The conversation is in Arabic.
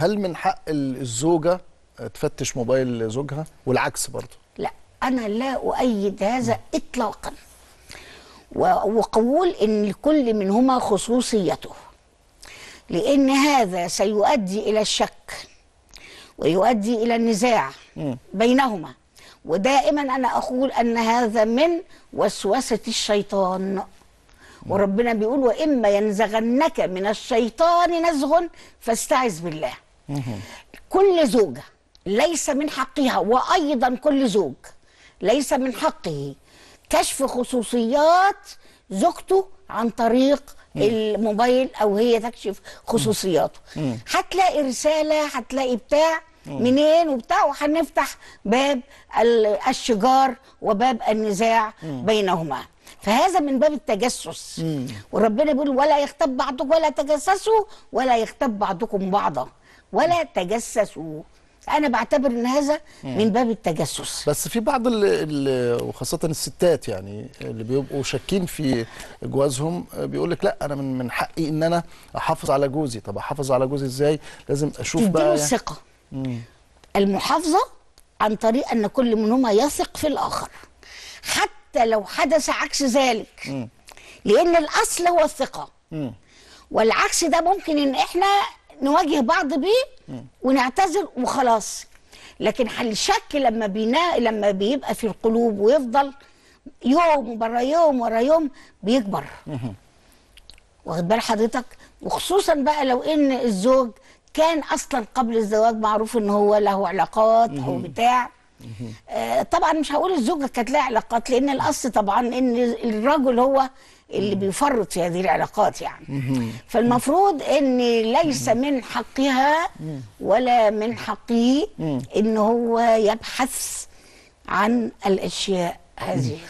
هل من حق الزوجه آه، تفتش موبايل زوجها والعكس برضه لا انا لا اؤيد هذا اطلاقا وقول ان لكل منهما خصوصيته لان هذا سيؤدي الى الشك ويؤدي الى النزاع م. بينهما ودائما انا اقول ان هذا من وسوسه الشيطان وربنا بيقول واما ينزغنك من الشيطان نزغ فاستعذ بالله كل زوجة ليس من حقها وأيضا كل زوج ليس من حقه كشف خصوصيات زوجته عن طريق مم. الموبايل او هي تكشف خصوصياته هتلاقي رساله هتلاقي بتاع مم. منين وبتاع وهنفتح باب الشجار وباب النزاع مم. بينهما فهذا من باب التجسس مم. وربنا بيقول ولا يغتب بعضكم ولا تجسسوا ولا يغتب بعضكم بعضا ولا تجسسوا انا بعتبر ان هذا من باب التجسس بس في بعض الـ الـ وخاصه الستات يعني اللي بيبقوا شاكين في جوازهم بيقول لك لا انا من من حقي ان انا احافظ على جوزي طب احافظ على جوزي ازاي لازم اشوف بقى يعني الثقه المحافظه عن طريق ان كل منهما يثق في الاخر حتى حتى لو حدث عكس ذلك م. لان الاصل هو الثقه م. والعكس ده ممكن ان احنا نواجه بعض بيه ونعتذر وخلاص لكن الشك لما بينا لما بيبقى في القلوب ويفضل يوم ورا يوم ورا يوم بيكبر واخد بال حضرتك وخصوصا بقى لو ان الزوج كان اصلا قبل الزواج معروف ان هو له علاقات او بتاع آه، طبعا مش هقول الزوجه كانت لها علاقات لان الاصل طبعا ان الرجل هو اللي بيفرط في هذه العلاقات يعني فالمفروض ان ليس من حقها ولا من حقه ان هو يبحث عن الاشياء هذه